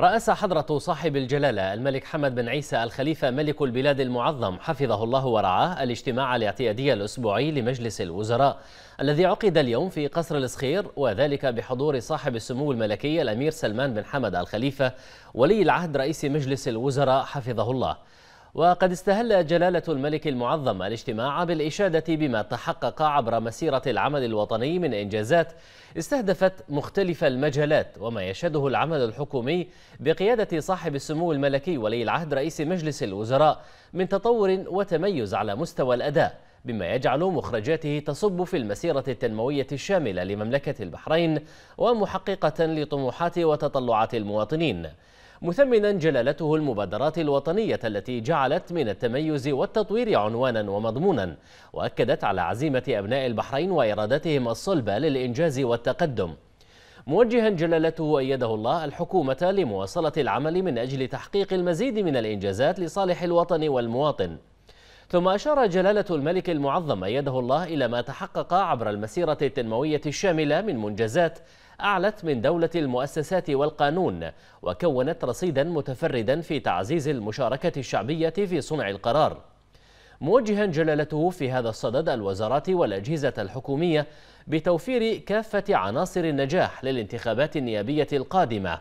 رأس حضرة صاحب الجلالة الملك حمد بن عيسى الخليفة ملك البلاد المعظم حفظه الله ورعاه الاجتماع الاعتيادي الأسبوعي لمجلس الوزراء الذي عقد اليوم في قصر الصخير وذلك بحضور صاحب السمو الملكي الأمير سلمان بن حمد الخليفة ولي العهد رئيس مجلس الوزراء حفظه الله وقد استهل جلالة الملك المعظم الاجتماع بالإشادة بما تحقق عبر مسيرة العمل الوطني من إنجازات استهدفت مختلف المجالات وما يشهده العمل الحكومي بقيادة صاحب السمو الملكي ولي العهد رئيس مجلس الوزراء من تطور وتميز على مستوى الأداء بما يجعل مخرجاته تصب في المسيرة التنموية الشاملة لمملكة البحرين ومحققة لطموحات وتطلعات المواطنين مثمنا جلالته المبادرات الوطنية التي جعلت من التميز والتطوير عنوانا ومضمونا وأكدت على عزيمة أبناء البحرين وإرادتهم الصلبة للإنجاز والتقدم موجها جلالته أيده الله الحكومة لمواصلة العمل من أجل تحقيق المزيد من الإنجازات لصالح الوطن والمواطن ثم أشار جلالة الملك المعظم أيده الله إلى ما تحقق عبر المسيرة التنموية الشاملة من منجزات أعلت من دولة المؤسسات والقانون وكونت رصيدا متفردا في تعزيز المشاركة الشعبية في صنع القرار موجها جلالته في هذا الصدد الوزارات والأجهزة الحكومية بتوفير كافة عناصر النجاح للانتخابات النيابية القادمة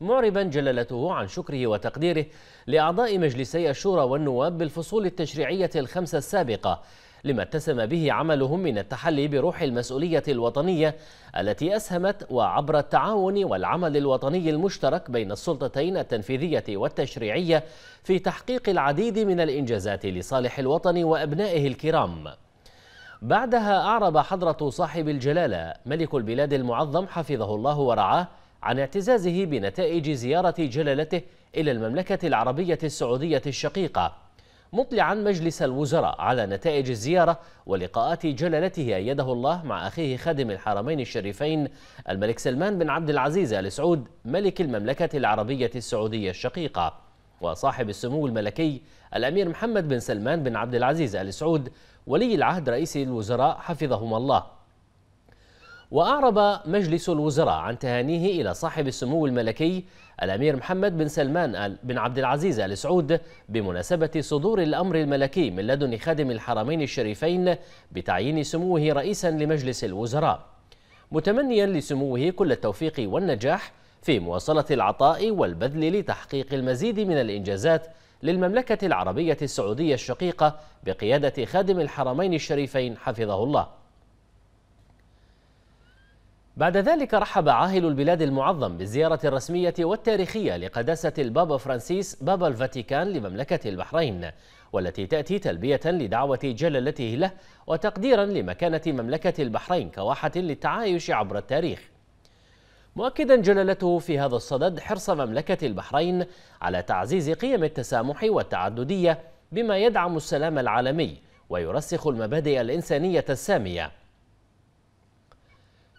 معربا جلالته عن شكره وتقديره لأعضاء مجلسي الشورى والنواب بالفصول التشريعية الخمسة السابقة لما اتسم به عملهم من التحلي بروح المسؤولية الوطنية التي أسهمت وعبر التعاون والعمل الوطني المشترك بين السلطتين التنفيذية والتشريعية في تحقيق العديد من الإنجازات لصالح الوطن وأبنائه الكرام بعدها أعرب حضرة صاحب الجلالة ملك البلاد المعظم حفظه الله ورعاه عن اعتزازه بنتائج زيارة جلالته إلى المملكة العربية السعودية الشقيقة مطلعا مجلس الوزراء على نتائج الزيارة ولقاءات جلالته أيده الله مع أخيه خادم الحرمين الشريفين الملك سلمان بن عبد العزيز آل سعود ملك المملكة العربية السعودية الشقيقة وصاحب السمو الملكي الأمير محمد بن سلمان بن عبد العزيز آل سعود ولي العهد رئيس الوزراء حفظهما الله وأعرب مجلس الوزراء عن تهانيه إلى صاحب السمو الملكي الأمير محمد بن سلمان بن عبد العزيز آل سعود بمناسبة صدور الأمر الملكي من لدن خادم الحرمين الشريفين بتعيين سموه رئيسا لمجلس الوزراء متمنيا لسموه كل التوفيق والنجاح في مواصلة العطاء والبذل لتحقيق المزيد من الإنجازات للمملكة العربية السعودية الشقيقة بقيادة خادم الحرمين الشريفين حفظه الله بعد ذلك رحب عاهل البلاد المعظم بالزيارة الرسمية والتاريخية لقداسة البابا فرانسيس بابا الفاتيكان لمملكة البحرين والتي تأتي تلبية لدعوة جلالته له وتقديرا لمكانة مملكة البحرين كواحة للتعايش عبر التاريخ مؤكدا جلالته في هذا الصدد حرص مملكة البحرين على تعزيز قيم التسامح والتعددية بما يدعم السلام العالمي ويرسخ المبادئ الإنسانية السامية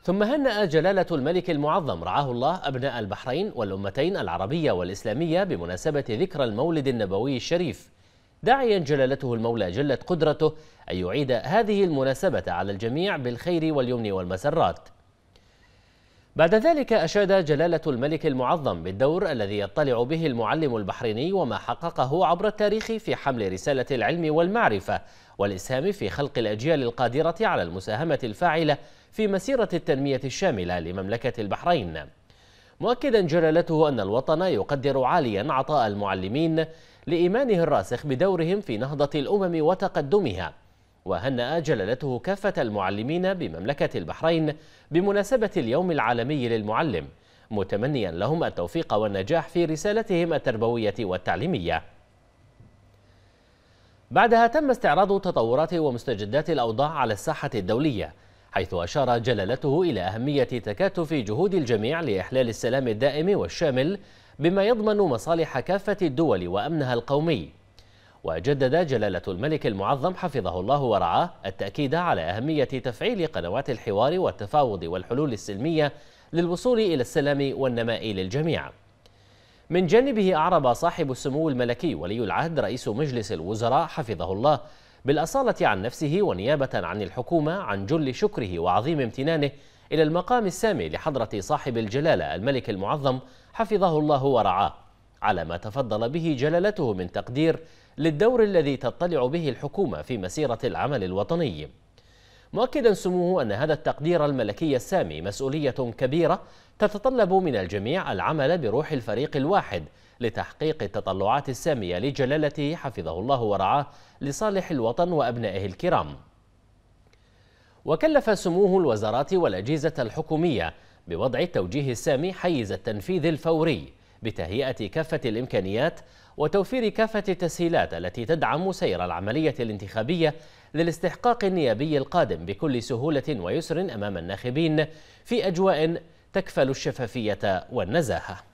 ثم هنأ جلالة الملك المعظم رعاه الله أبناء البحرين والأمتين العربية والإسلامية بمناسبة ذكرى المولد النبوي الشريف داعيا جلالته المولى جلت قدرته أن يعيد هذه المناسبة على الجميع بالخير واليمن والمسرات بعد ذلك أشاد جلالة الملك المعظم بالدور الذي يطلع به المعلم البحريني وما حققه عبر التاريخ في حمل رسالة العلم والمعرفة والإسهام في خلق الأجيال القادرة على المساهمة الفاعلة في مسيرة التنمية الشاملة لمملكة البحرين مؤكدا جلالته أن الوطن يقدر عاليا عطاء المعلمين لإيمانه الراسخ بدورهم في نهضة الأمم وتقدمها وهنأ جلالته كافة المعلمين بمملكة البحرين بمناسبة اليوم العالمي للمعلم متمنيا لهم التوفيق والنجاح في رسالتهم التربوية والتعليمية بعدها تم استعراض تطورات ومستجدات الأوضاع على الساحة الدولية حيث أشار جلالته إلى أهمية تكاتف جهود الجميع لإحلال السلام الدائم والشامل بما يضمن مصالح كافة الدول وأمنها القومي وجدد جلالة الملك المعظم حفظه الله ورعاه التأكيد على أهمية تفعيل قنوات الحوار والتفاوض والحلول السلمية للوصول إلى السلام والنماء للجميع. من جانبه أعرب صاحب السمو الملكي ولي العهد رئيس مجلس الوزراء حفظه الله بالأصالة عن نفسه ونيابة عن الحكومة عن جل شكره وعظيم امتنانه إلى المقام السامي لحضرة صاحب الجلالة الملك المعظم حفظه الله ورعاه على ما تفضل به جلالته من تقدير للدور الذي تطلع به الحكومة في مسيرة العمل الوطني مؤكدا سموه أن هذا التقدير الملكي السامي مسؤولية كبيرة تتطلب من الجميع العمل بروح الفريق الواحد لتحقيق التطلعات السامية لجلالته حفظه الله ورعاه لصالح الوطن وأبنائه الكرام وكلف سموه الوزارات والأجهزة الحكومية بوضع التوجيه السامي حيز التنفيذ الفوري بتهيئة كافة الإمكانيات وتوفير كافة التسهيلات التي تدعم سير العملية الانتخابية للاستحقاق النيابي القادم بكل سهولة ويسر أمام الناخبين في أجواء تكفل الشفافية والنزاهة